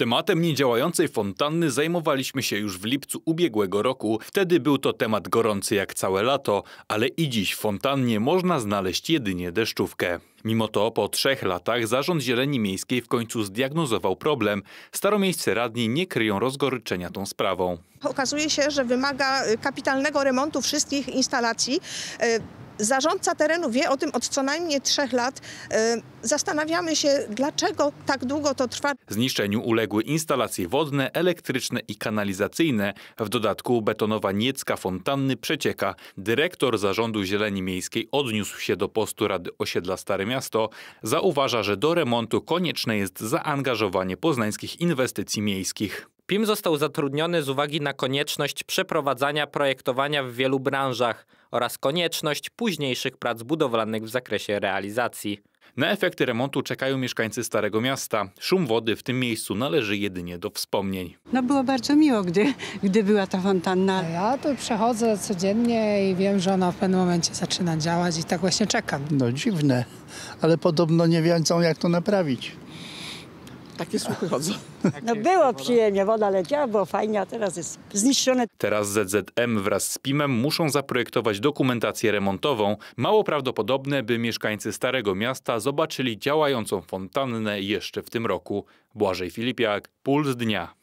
Tematem niedziałającej fontanny zajmowaliśmy się już w lipcu ubiegłego roku. Wtedy był to temat gorący jak całe lato, ale i dziś w fontannie można znaleźć jedynie deszczówkę. Mimo to po trzech latach Zarząd Zieleni Miejskiej w końcu zdiagnozował problem. Staromiejscy radni nie kryją rozgoryczenia tą sprawą. Okazuje się, że wymaga kapitalnego remontu wszystkich instalacji. E, Zarządca terenu wie o tym od co najmniej trzech lat. Y, zastanawiamy się, dlaczego tak długo to trwa. Zniszczeniu uległy instalacje wodne, elektryczne i kanalizacyjne. W dodatku betonowa niecka fontanny przecieka. Dyrektor Zarządu Zieleni Miejskiej odniósł się do postu Rady Osiedla Stare Miasto. Zauważa, że do remontu konieczne jest zaangażowanie poznańskich inwestycji miejskich. PIM został zatrudniony z uwagi na konieczność przeprowadzania projektowania w wielu branżach oraz konieczność późniejszych prac budowlanych w zakresie realizacji. Na efekty remontu czekają mieszkańcy Starego Miasta. Szum wody w tym miejscu należy jedynie do wspomnień. No było bardzo miło, gdy, gdy była ta fontanna. Ja tu przechodzę codziennie i wiem, że ona w pewnym momencie zaczyna działać i tak właśnie czekam. No dziwne, ale podobno nie wiedzą jak to naprawić. Takie tak. słuchy chodzą. No było przyjemnie, woda leciała, było fajnie, a teraz jest zniszczone. Teraz ZZM wraz z PIM-em muszą zaprojektować dokumentację remontową. Mało prawdopodobne, by mieszkańcy Starego Miasta zobaczyli działającą fontannę jeszcze w tym roku. Błażej Filipiak, Puls Dnia.